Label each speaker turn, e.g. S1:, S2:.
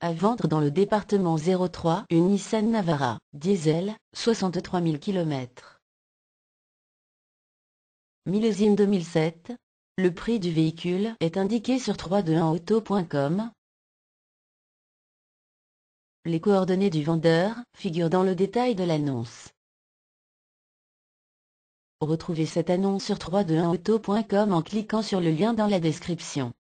S1: À vendre dans le département 03 une Navara, diesel, 63 000 km. Millésime 2007. Le prix du véhicule est indiqué sur 321auto.com. Les coordonnées du vendeur figurent dans le détail de l'annonce.
S2: Retrouvez cette annonce sur 321auto.com en cliquant sur le lien dans la description.